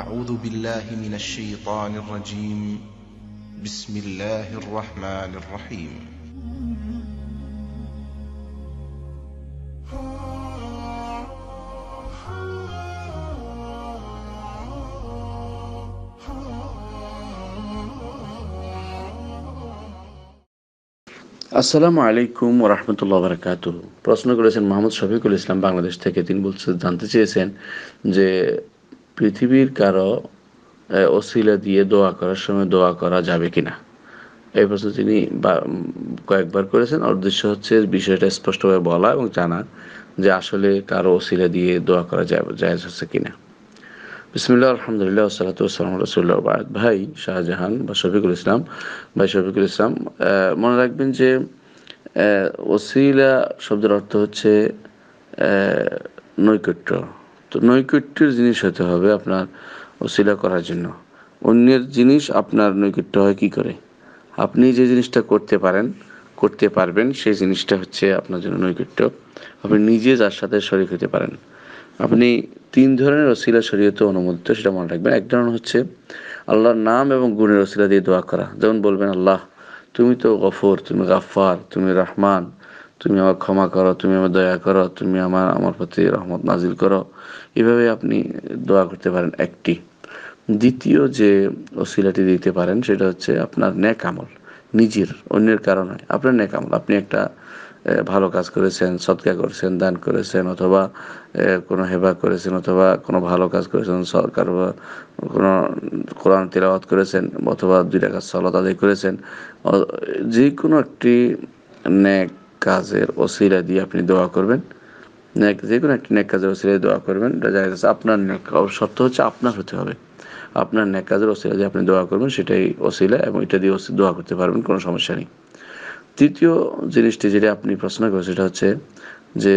أعوذ بالله من الشيطان الرجيم بسم الله الرحمن الرحيم আসসালামু আলাইকুম রহমতুল্লাহ বারকাত প্রশ্ন করেছেন মোহাম্মদ শফিকুল ইসলাম বাংলাদেশ থেকে তিনি বলছে জানতে চেয়েছেন যে পৃথিবীর কারো অশিলা দিয়ে দোয়া করার সময় দোয়া করা যাবে কি না এই প্রশ্ন তিনি কয়েকবার করেছেন উদ্দেশ্য হচ্ছে বিষয়টা স্পষ্টভাবে বলা এবং জানা যে আসলে কারো অশিলা দিয়ে দোয়া করা যায় জায়জ হচ্ছে কি না বিসমিল্লা আলহামদুলিল্লাহ সালাতাম রসুল্লাহ বাদ ভাই শাহজাহান বা শফিকুল ইসলাম ভাই শফিকুল ইসলাম মনে রাখবেন যে ওসিলা শব্দের অর্থ হচ্ছে নৈকট্য তো নৈকট্যের জিনিস হতে হবে আপনার ওসিলা করার জন্য অন্যের জিনিস আপনার নৈকট্য হয় কি করে আপনি যে জিনিসটা করতে পারেন করতে পারবেন সেই জিনিসটা হচ্ছে আপনার জন্য নৈকট্য আপনি নিজে যার সাথে শরিক হতে পারেন আপনি তিন ধরনের অসিলা শরীয়ত অনুমোদিত সেটা মনে রাখবেন এক ধরনের হচ্ছে আল্লাহর নাম এবং গুণের অশিলা দিয়ে দোয়া করা যেমন বলবেন আল্লাহ তুমি তো গফর তুমি গাফার তুমি রহমান তুমি আমার ক্ষমা করো তুমি আমার দয়া করো তুমি আমার আমার প্রতি রহমত নাজিল করো এভাবে আপনি দোয়া করতে পারেন একটি দ্বিতীয় যে অসিলাটি দিতে পারেন সেটা হচ্ছে আপনার ন্যাক আমল নিজের অন্যের কারণ হয় আপনার ন্যাক আমল আপনি একটা ভালো কাজ করেছেন সৎকার করেছেন দান করেছেন অথবা কোনো হেবা করেছেন অথবা কোনো ভালো কাজ করেছেন সরকার বা কোনো কোরআন তেলাওয়াত করেছেন অথবা দুই টাকা সলত আদায় করেছেন যে কোনো একটি ন্যাক কাজের অসিলা দিয়ে আপনি দোয়া করবেন যে কোনো একটি নেক কাজের অসিলা দোয়া করবেন দেখা যাচ্ছে আপনার শর্ত হচ্ছে আপনার হতে হবে আপনার নেক কাজের অসিলা দিয়ে আপনি দোয়া করবেন সেটাই অসিলা এবং এটা দিয়ে দোয়া করতে পারবেন কোনো সমস্যা নেই তৃতীয় জিনিসটি যেটা আপনি প্রশ্ন করেন সেটা হচ্ছে যে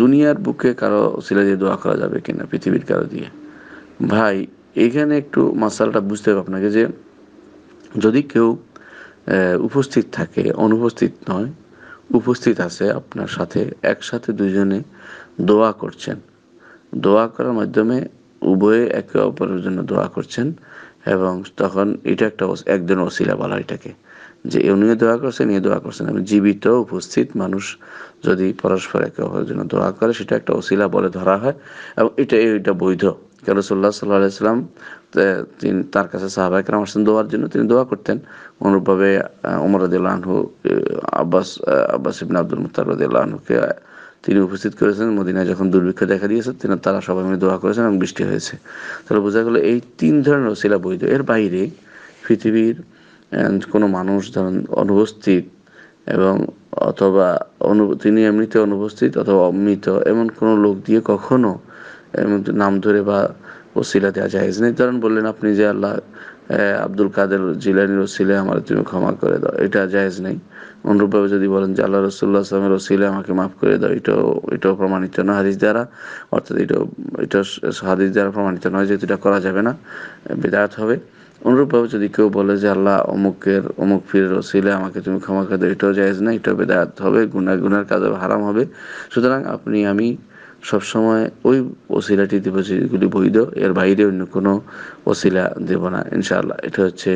দুনিয়ার বুকে কারো অসিলা দিয়ে দোয়া করা যাবে কিনা পৃথিবীর কারো দিয়ে ভাই এখানে একটু মশালাটা বুঝতে হবে আপনাকে যে যদি কেউ উপস্থিত থাকে অনুপস্থিত নয় উপস্থিত আছে আপনার সাথে একসাথে দুজনে দোয়া করছেন দোয়া করার মাধ্যমে উভয়ে একে অপরের জন্য দোয়া করছেন এবং তখন এটা একটা একজন অশিলা বলা এটাকে যে উনিও দোয়া করছেন এ দোয়া করছেন এবং জীবিত উপস্থিত মানুষ যদি পরস্পর একে অপরের জন্য দোয়া করে সেটা একটা অশিলা বলে ধরা হয় এবং এটা এটা বৈধ রসুল্লাহ সাল্লাহ সাল্লাম তিনি তার কাছে সাহাবাইকরাম আসতেন দোয়ার জন্য তিনি দোয়া করতেন অনুরূপভাবে ওমর রদিল্লা আনহু আব্বাস আব্বাস ইবিন আব্দুল মুতার রদিল্লা আনহুকে তিনি উপস্থিত করেছেন মদিনায় যখন দুর্ভিক্ষ দেখা দিয়েছে তিনি তারা সবাই মিলে দোয়া করেছেন এবং বৃষ্টি হয়েছে তাহলে বোঝা গেল এই তিন ধরনের শিলা বৈধ এর বাইরে পৃথিবীর কোনো মানুষ ধরেন অনুপস্থিত এবং অথবা অনু তিনি এমনিতে অনুপস্থিত অথবা অমৃত এমন কোনো লোক দিয়ে কখনো এর মধ্যে নাম ধরে বা ওসিলা দেওয়া জায়েজ নেই কারণ বললেন আপনি যে আল্লাহ আব্দুল কাদের জিলানির ওসিলে আমার তুমি ক্ষমা করে দাও এটা জায়েজ নেই অনুরূপভাবে যদি বলেন যে আল্লাহ রসুল্লাহ আসলামের ওসিলে আমাকে মাফ করে দাও এটাও এটাও প্রমাণিত না হাদিস দ্বারা অর্থাৎ এটাও এটা হাদিস দ্বারা প্রমাণিত নয় যেহেতু এটা করা যাবে না বেদায়ত হবে অনুরূপভাবে যদি কেউ বলে যে আল্লাহ অমুকের অমুক ফিরের ওসিলে আমাকে তুমি ক্ষমা করে দাও এটাও জায়েজ না এটাও বেদায়ত হবে গুনা গুনার কাজ হারাম হবে সুতরাং আপনি আমি সবসময় ওই ওসিলাটি দেব যেগুলি বৈধ এর বাইরে অন্য কোনো ওসিলা দেব না ইনশাআল্লাহ এটা হচ্ছে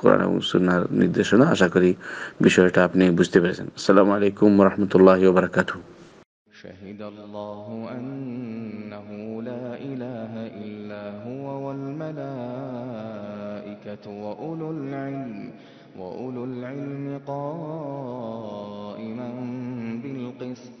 কোরআন এবং সুনার নির্দেশনা আশা করি বিষয়টা আপনি বুঝতে পেরেছেন আসসালামু আলাইকুম রহমতুল্লাহ বারকাতু شهد الله أنه لا إله إلا هو والملائكة وأولو العلم وأولو العلم قائما بالقسط